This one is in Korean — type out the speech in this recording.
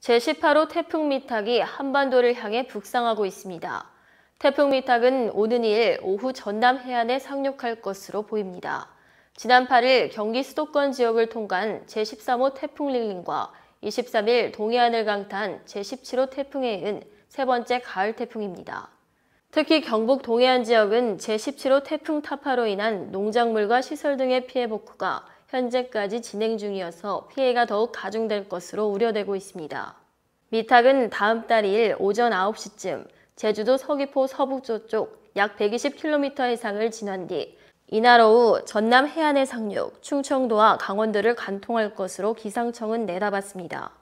제18호 태풍 미탁이 한반도를 향해 북상하고 있습니다. 태풍 미탁은 오는 2일 오후 전남 해안에 상륙할 것으로 보입니다. 지난 8일 경기 수도권 지역을 통과한 제13호 태풍 링링과 23일 동해안을 강타한 제17호 태풍에 이은 세 번째 가을 태풍입니다. 특히 경북 동해안 지역은 제17호 태풍 타파로 인한 농작물과 시설 등의 피해 복구가 현재까지 진행 중이어서 피해가 더욱 가중될 것으로 우려되고 있습니다. 미탁은 다음 달 2일 오전 9시쯤 제주도 서귀포 서북조 쪽 약 120km 해상을 지난 뒤 이날 오후 전남 해안의 상륙, 충청도와 강원도를 관통할 것으로 기상청은 내다봤습니다.